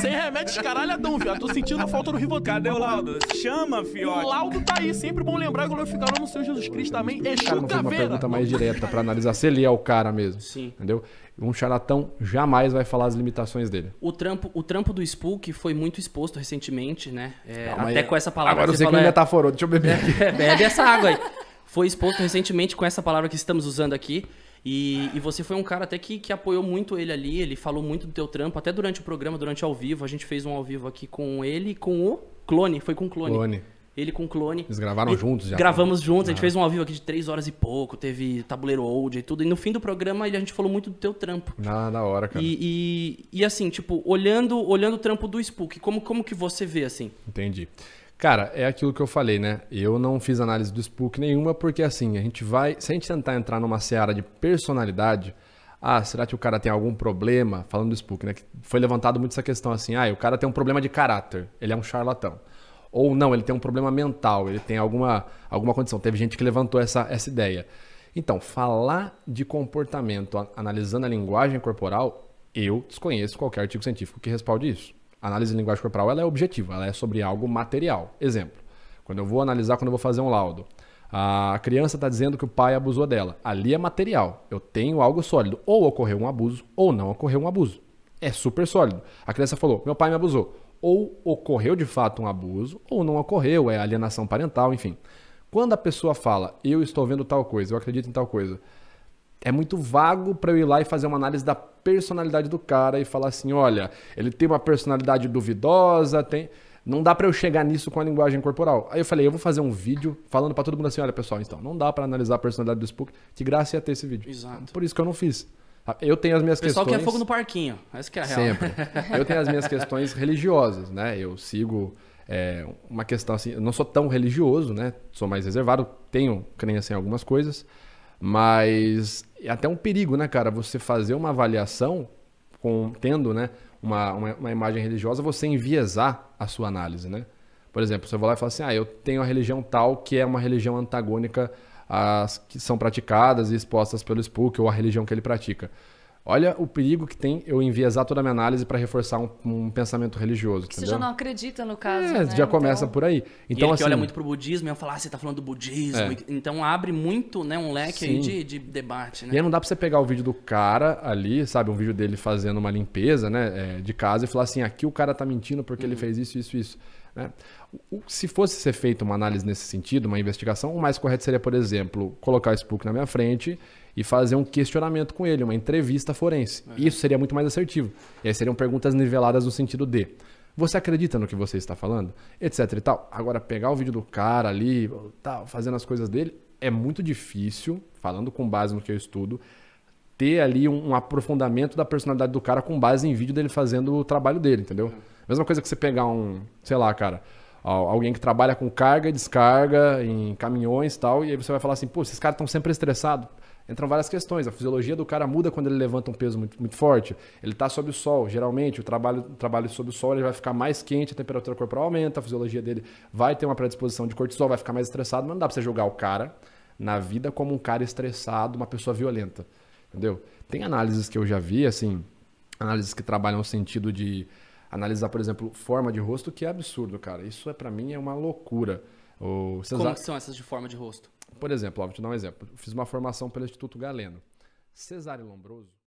Sem remédio caralho, caralhadão, viado. Tô sentindo a falta do Rivotril. Cadê o laudo? Chama, fiote. O laudo tá aí. Sempre bom lembrar ficar no seu Jesus Cristo também. Exu Cara, não uma pergunta mais direta pra analisar se ele é o cara mesmo. Sim. Entendeu? Um charlatão jamais vai falar as limitações dele. O trampo, o trampo do Spook foi muito exposto recentemente, né? É, Calma até aí. É- com essa palavra. Agora eu sei que ele é... metaforou. Deixa eu beber. É, bebe essa água aí. Foi exposto recentemente com essa palavra que estamos usando aqui. E, e você foi um cara até que, que apoiou muito ele ali, ele falou muito do teu trampo, até durante o programa, durante ao vivo, a gente fez um ao vivo aqui com ele e com o Clone, foi com o Clone. Clone. Ele com o clone. Eles gravaram e juntos já. Gravamos né? juntos, a gente ah. fez um ao vivo aqui de três horas e pouco, teve tabuleiro old e tudo. E no fim do programa a gente falou muito do teu trampo. Ah, da hora, cara. E, e, e, assim, tipo, olhando, olhando o trampo do Spook, como, como que você vê assim? Entendi. Cara, é aquilo que eu falei, né? Eu não fiz análise do Spook nenhuma, porque assim, a gente vai. Se a gente tentar entrar numa seara de personalidade, ah, será que o cara tem algum problema? Falando do Spook, né? foi levantado muito essa questão assim, ah, o cara tem um problema de caráter, ele é um charlatão. Ou não, ele tem um problema mental, ele tem alguma, alguma condição. Teve gente que levantou essa, essa ideia. Então, falar de comportamento analisando a linguagem corporal, eu desconheço qualquer artigo científico que respalde isso. A análise de linguagem corporal ela é objetiva, ela é sobre algo material. Exemplo, quando eu vou analisar, quando eu vou fazer um laudo, a criança está dizendo que o pai abusou dela. Ali é material, eu tenho algo sólido. Ou ocorreu um abuso, ou não ocorreu um abuso. É super sólido. A criança falou: meu pai me abusou ou ocorreu de fato um abuso, ou não ocorreu, é alienação parental, enfim. Quando a pessoa fala, eu estou vendo tal coisa, eu acredito em tal coisa, é muito vago para eu ir lá e fazer uma análise da personalidade do cara e falar assim, olha, ele tem uma personalidade duvidosa, tem... Não dá para eu chegar nisso com a linguagem corporal. Aí eu falei, eu vou fazer um vídeo falando para todo mundo assim, olha pessoal, então, não dá para analisar a personalidade do Spook, que graça ia é ter esse vídeo. Exato. Por isso que eu não fiz. Ah, eu tenho as minhas o pessoal questões. Pessoal é fogo no parquinho, essa que é a real. Sempre. Eu tenho as minhas questões religiosas, né? Eu sigo é, uma questão assim, eu não sou tão religioso, né? Sou mais reservado, tenho crença em algumas coisas, mas é até um perigo, né, cara? Você fazer uma avaliação com, tendo, né, uma, uma, uma imagem religiosa, você enviesar a sua análise, né? Por exemplo, você vai lá e fala assim, ah, eu tenho a religião tal que é uma religião antagônica as que são praticadas e expostas pelo spook ou a religião que ele pratica. Olha o perigo que tem eu enviesar toda a minha análise para reforçar um, um, pensamento religioso. você já não acredita no caso. É, né? já começa então... por aí. Então, e ele assim... olha muito para o budismo e eu falar ah, você está falando do budismo. É. Então abre muito né, um leque aí de, de, debate. Né? E aí não dá para você pegar o vídeo do cara ali, sabe? Um vídeo dele fazendo uma limpeza né, é, de casa e falar assim: aqui o cara tá mentindo porque uhum. ele fez isso, isso, isso. Né? Se fosse ser feita uma análise nesse sentido, uma investigação, o mais correto seria, por exemplo, colocar o Spook na minha frente e fazer um questionamento com ele, uma entrevista forense. É. Isso seria muito mais assertivo. E aí seriam perguntas niveladas no sentido de. Você acredita no que você está falando? Etc e tal. Agora, pegar o vídeo do cara ali, tal, fazendo as coisas dele, é muito difícil, falando com base no que eu estudo, ter ali um, um aprofundamento da personalidade do cara com base em vídeo dele fazendo o trabalho dele, entendeu? É. Mesma coisa que você pegar um, sei lá, cara, alguém que trabalha com carga e descarga em caminhões e tal, e aí você vai falar assim, pô, esses caras estão sempre estressados. Entram várias questões. A fisiologia do cara muda quando ele levanta um peso muito, muito forte. Ele está sob o sol. Geralmente, o trabalho, o trabalho sob o sol ele vai ficar mais quente, a temperatura corporal aumenta, a fisiologia dele vai ter uma predisposição de cortisol, vai ficar mais estressado, mas não dá para você jogar o cara na vida como um cara estressado, uma pessoa violenta. Entendeu? Tem análises que eu já vi, assim, análises que trabalham o sentido de analisar, por exemplo, forma de rosto, que é absurdo, cara. Isso é para mim é uma loucura. O, Como que são essas de forma de rosto? Por exemplo, ó, vou te dar um exemplo. Fiz uma formação pelo Instituto Galeno. Cesário Lombroso